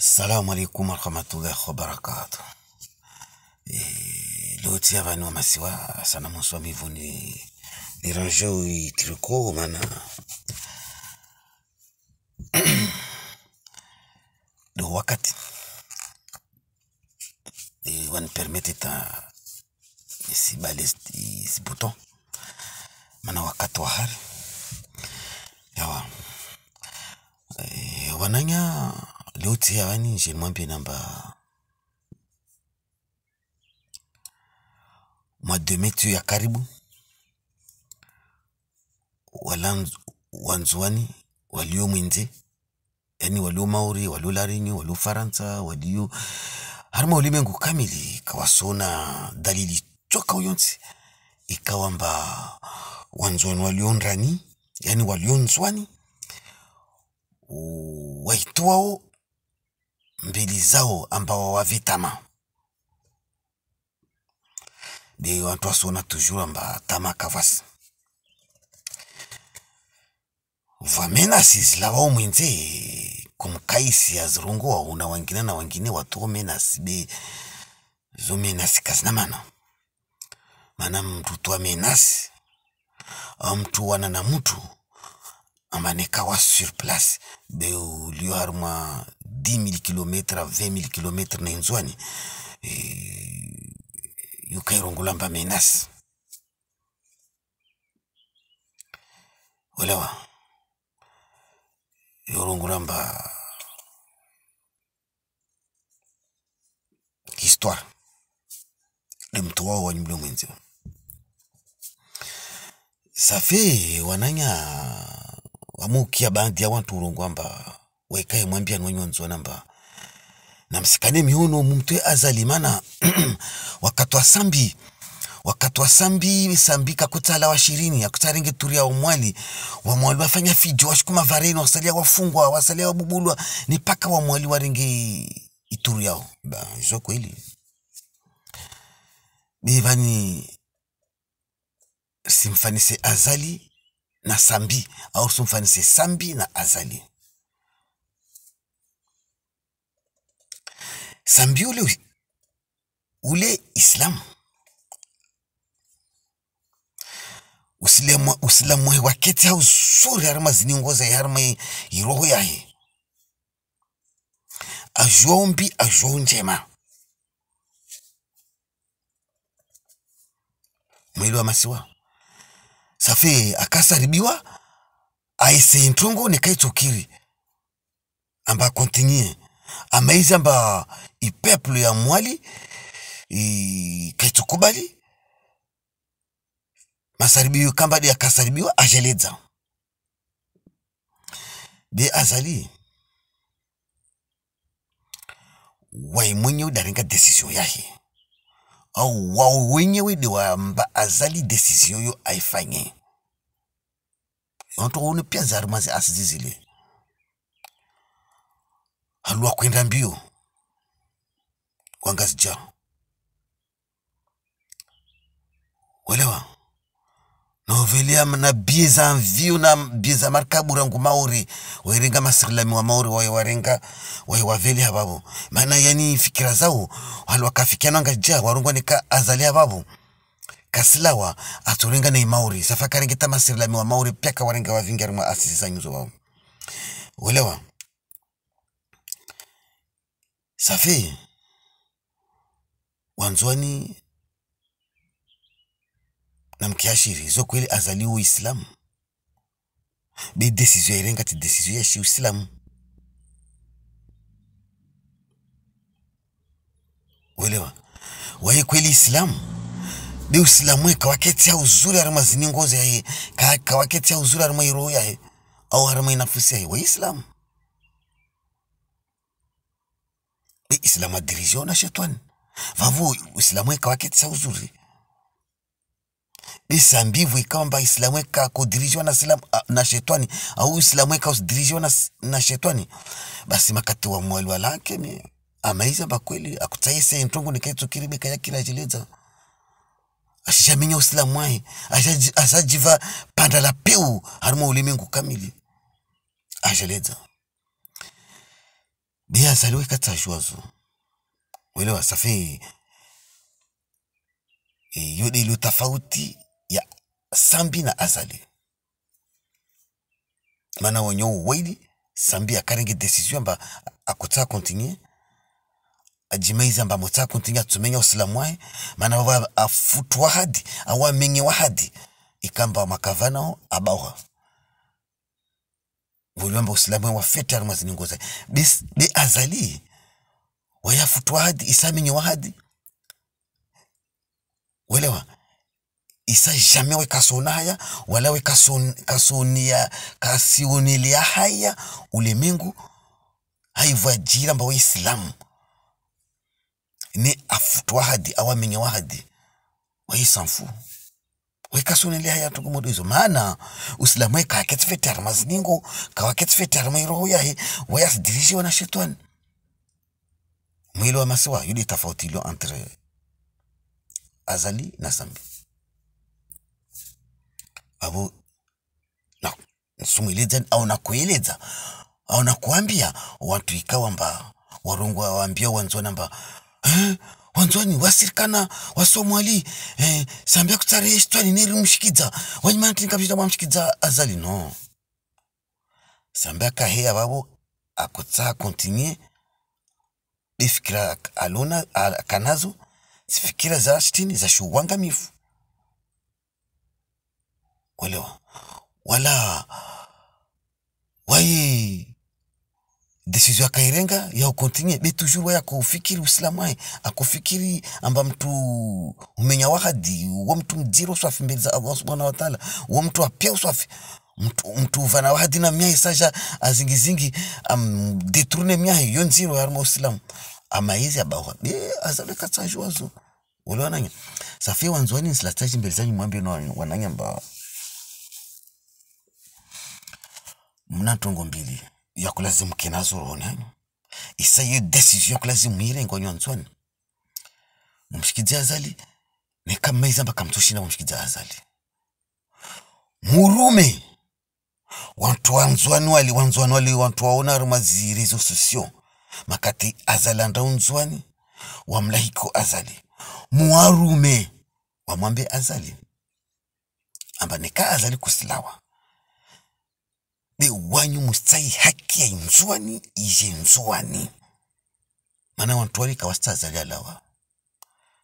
Salamu alaikum warahmatullahi wabarakatuh. lotsi ya vanhu vamasiwa sana musi wa mivhuni liranjeu itiriko mana do wakati wani permete ta sibale sibuton mana wakati wa wananya Liuti wani nje nimwambie namba mademeti ya karibu wala wanzuani walio mwinzi yani walio mauri walio Larinyu, walio Faransa, walio harima ulimwengu kamili kawasona dalili choka uyonsi ikawa mba wanzwani waliondrani yani walionzwani waitwao mbili zao ambao wavitama de watu wasiona toujours amba tama kavasi vamena sisi lavao mwinze kumkaisi azirunguwa una wangine na wangine watu omenasibe zomenasi kazinamana mana mtu twa menasi mtu wana na mtu amanekawa wa sur place be uliohari mwa 10000 km 20000 km na inzwani e, yukairongula e mba menasi olewa yorongula mba histoire de mtu wao wanyumle mwenziwa safi wananya wamukia baadhi ya watu urongwamba wekae mwambia nwanywa namba na msikane miono mumtwe azali mana wakatwa sambi wakatwa sambi sambi kakutala turi akutaringe turia wa wamwali wafanya fijo washukuma vareni wasalia wafungwa wasalia wabubulwa ni paka wamwali waringe ituri yao zo kweli bivani simfanise azali na Sambi au se Sambi na Azali. Sambi ule, ule Islamu usilamu usilamu waketi hau suri harima ziningoza harima iroho yahe azhoo mbi njema mwili wa masiwa safe akasaribiwa aise ntungu nikaitukiri amba kontinye amaizi amba ipeple ya mwali masaribiwa kamba kambadi akasaribiwa ajeleza de azali mwenye udarenga decision yahi wao wenyewe ni waamba azali desisio yo aifanye onto one pia zari asizizile halua kwenda mbio kwa ngazi jao welewa no veliam na biza za mviu na biza za marikabura ngu maori wairenga masirilami wa maori wae warenga wae waveli hababu maana yani fikira zao wali wakafikiana ngaja warungwa nika azali havavo kasilawa aturenga na maori safa karengeta masirilami wa maori pia wa wavingi arimwa asisi za nyuzo wao uelewa safi wanzwani na zo kweli azaliwe uislamu be yairenga ti desizio ya shiuislamu welewa waye kweli islamu de uislamu e kawaketia uzuri arima zini ngozi yaye kawaketia uzuri arima iroho yaye au arima inafusi yaye waye islamu be islamu na shetani vavu uislamu e kawaketia uzuri isambivu mbivu ikawa Islamu eka kudirijiwa na, silam, ah, na shetwani au Islamu eka na, na shetani basi makati wa mwali walake mie amaiza bakweli akutaise ntungu nikaitu kiribe kaya kila jileza ashishaminya usilamu wae ashajiva panda la peu haruma ulimwengu kamili ashaleza bia asaliwe katashwazo welewa safi e, ilu tafauti sambi na azali mana wenye uwaili sambi akarenge desizio amba akutaa kontinye ajimaiza amba mutaa kontinye atsumenya usilamu wae mana wawa afutwa hadi awamenge wa hadi ikamba makavanao abawa vuliwamba usilamu wafete arimwaziningoza be azali wayafutwa hadi isamenye wahadi welewa welewa isa jamais haya wala wekasonia kasionelia haya ulimwengu haivajira mba waislamu ni afutwahadi awamenyewahadi waisanfu wekasonelia haya tugumodo izo maana usilamu wekaaketifetarima ziningo kawaketife iroho yahe wayasidirishiwa wana shetani mwili wa masiwa yuli tafautilo entre azali na zambi sababu sumuleza au nakueleza au nakuambia watu ikawamba warungu waambia wanzwanamba eh, wanzwani wasirikana wasomwali eh, sambia kutsareya xitwani nerimuxikidza wanyimana mwa mwamuxikidza azali no sambia kaheya vavo akutsa kontinye difikira alona akanazo zifikira za shtini za mifu wala wala waye desizio akairenga ya ukontinye be toujours waya kufikiri usilamae akufikiri amba mtu umenya wahadi wo mtu mjiro swafi mbele za allah subhanahu wataala wo mtu apya uswafi mtu, mtu vana wahadi na myahi saja azingizingi amdetrune um, myahi yo nziro yaruma usilamu amaizi abawa be azaleka tsajwazo uliwananya safi wanzwani nsilataji mbele zanyu mwambi wananyamba mna ntongo mbili yakulazimukena azoroni isa isayo decision kulazimu ile ngonyo nzoni mumshikidzi azali mpaka mbakamtsushina mumshikidzi azali murume wantu wanzwani wali wanzwani wali watu waona ari mazirezo sosio makati azali anda unzwani wamlahiko azali muarume wamwambe azali amba neka azali kusilawa de wanyu mustai haki ya inzwani ije inzwani mana wantwari kawasitazali alawa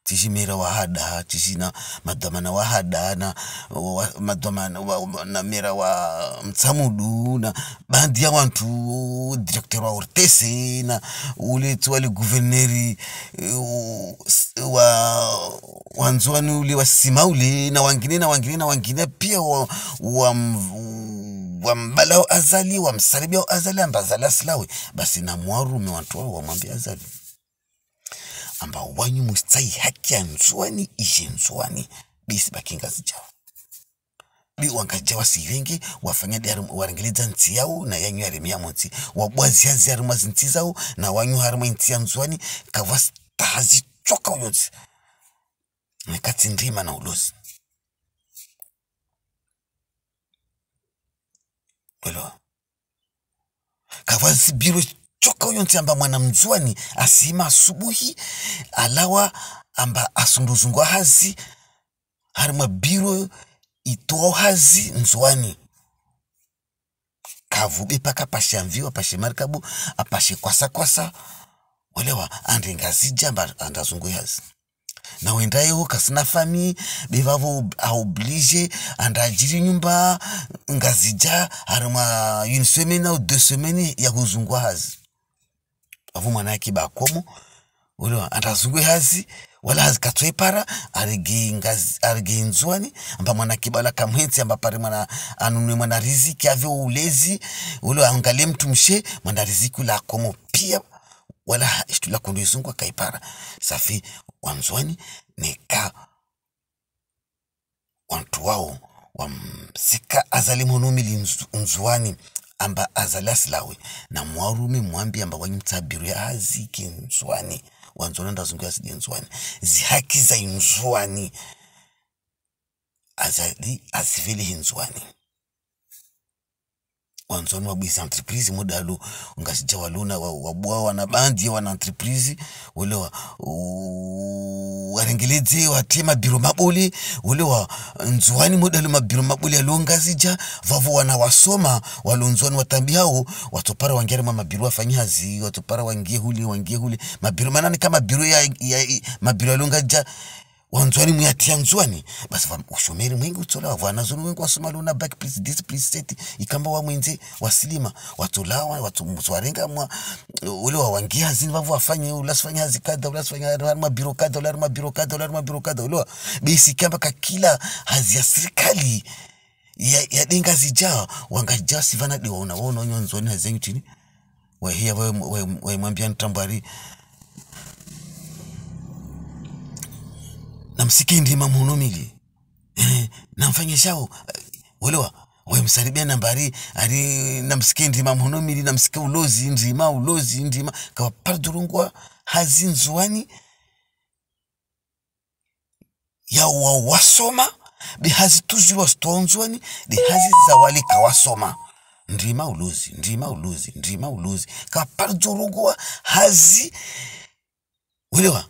tichimera wahada tichina madhamana wahada na wa, na wa, na mera wa mtsamudu na bandi ya wantu director wa ortese na ule tuwali guverneri wa wanzuani ule wasima ule na wangine na wangine na wangine pia wa, wa, wambalao azali wa azali ambazali asilawe basi na mwarume wantu wao wamwambia azali ambao wanyu mustai haki ya nzwani ishe nzwani bisi bakinga zijawa bi wangajawa sivengi wafanya warengeleza nti yao na yanyu remia ya wabwazi ya ziaru mazinti zao na wanyu haremu inti ya nzwani kawasi tahazi choka uyozi nekati ndima na ulozi elo kava choka nti amba mwana mzwani asima asubuhi alawa amba asunduzungwa hazi harimwa biro itwao hazi nzwani kavube paka pashamviwa pashemarikabu apashe kwasa kwasa olewa ande ngazija amba andazungwe hazi nawendayewo kasina fami bevavo aoblige andajiri nyumba ngazija harimwa une semaine au deux ya yakuzungwa hazi avu mwana yake bakomo uliwa andazugwe hazi wala katwe para ariginzwani amba mwana kibala kamwenzi amba pare mwana anunwe mwana riziki avyo ulezi uliwa angalie mtu mshe mwana riziki ula komo pia wala ishtu la kundu izungu akaipara safi wanzwani neka wantu wao wamsika azali mhonumili nzuwani nzu amba azalaslawe na mwarume mwambi amba wanyimtsabirwe aziki nzwani wanzona ndazungu azidi nzwani zihaki za inzwani azali azivili hinzwani wanzoni wabwisa entreprise mudalu ngashija waluna wabwa wana bandi wana entreprise ule warengeledze watie mabiro mabole ule wa nzwani mudalu mabiro mabole alongazija vavu wana wasoma walonzuwani watambi hao watopara wangere ma mabiro wafanyazi watopara wangie huli wangie huli mabiro manani kama mabiro ya, ya, mabiro alongazija wanzwani muyatiyanzwani basi ushomeri mwingi utsola wavanazoni wengi wasomali una back please this please set ikamba wa wamwenze wasilima watsolawa warenga mwa ule wa wawangia hazini vavu wafanye ulasifanya hazi kadha ulasifanya ari mabiro kadha ulari mabiro kadha ulari mabiro kadha ulewa besi ikamba kakila hazi ya serikali ya, ya denga zijaa wangajaa sivana diwaona waona wanywanzwani hazenyu chini wahia wa, ntambo ari namsikindima munumili eh, namfanyishawo welewa msaribia nambari ari namsike ndima na namsike ulozi ndima ulozi ndima kawa pardurungwa hazi nzuwani yawa wasoma dihazi tuziwa stonzuwani dihazi zawali kawasoma ndima ulozi ndima ulozi ndima ulozi kawa pardurungwa hazi welewa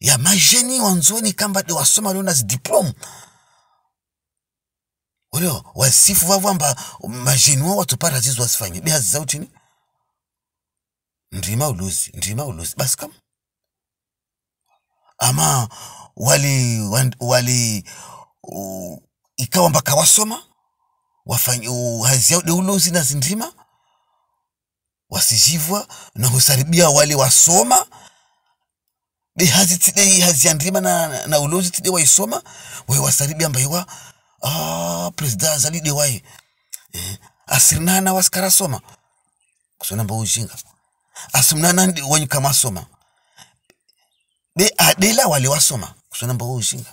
ya majeni wanzoni kamba de wasoma lona zi diplome ulio wasifu vavo amba majeni wao watupata zizo wasifanye beha zizau chini ndima uluzi ndima uluzi basi kama ama wali wali uh, ikawa mpaka wasoma wafanye uhazi yao uluzi na zindima wasijivwa na husaribia wali wasoma tide hazi haziandrima na, na ulozi tide waisoma wewasaribiambaiwa ah, presida de wai eh, soma kusona kusonamba ujinga asimnana kama soma de adela ah, wale wasoma kusonamba ujinga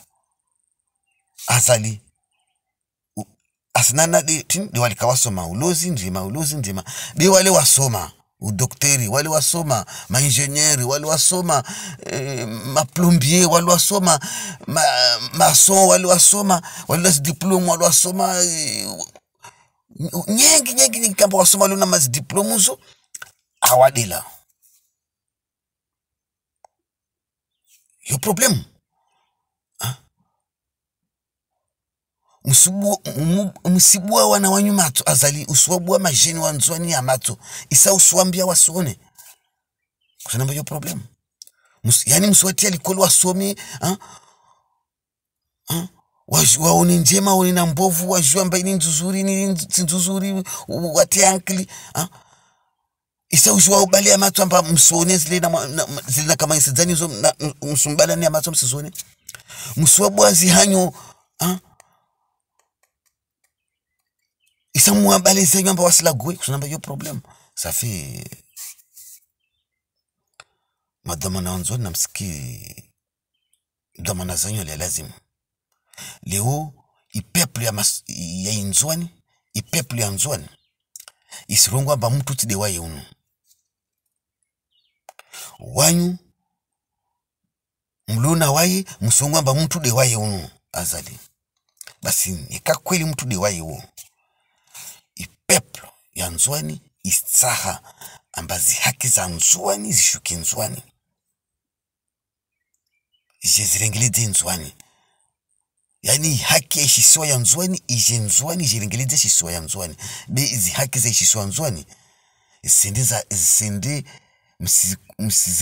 azali asinana de, tin de walika wasoma ulozi ndrima ulozi ndrima de wale wasoma udokteri waliwasoma mainjenieri waliwasoma e, maplombier waliwasoma ma, wali waliwasoma waliwazidiplomu waliwasoma e, nyengi nyengi nyingi kamba wasoma waliona mazidiplomu zo awadila yo problemu msibua wana wanyu mathu azali usiwabua mazheni wanzuani ya mato isa usuambia wasione kusana yo problem Mus, yani msiwatia likolo ah? ah? wasome waone njema waone na mbovu wajua mba ini nzuzuri nini nzuzuri wate ankli ha? Ah? isa ubali ya mato amba msione zile na, na, zile na kama isidzani zo msumbala ni ya mato msizone msiwabua zihanyo ha? samwa balise nyamba wasilagwe kusunamba yo problem safi madhamana wanzo na msiki dhamana zanyo le lazima leo ipeple ya, mas, ya inzwani ipeple ya se isirongo amba mtu tide waye unu wanyu mluna waye msongo amba mtu de waye unu azali basi kweli mtu de waye uo pepo ya nzwani isaha ambazi haki za nzwani zishuki nzwani ije zirengelidze nzwani yani haki yeshisiwa ya nzwani ije nzwani ijirengelidze shisiwa ya nzwani be izi haki zeshisiwa nzwani sindi za isindi msi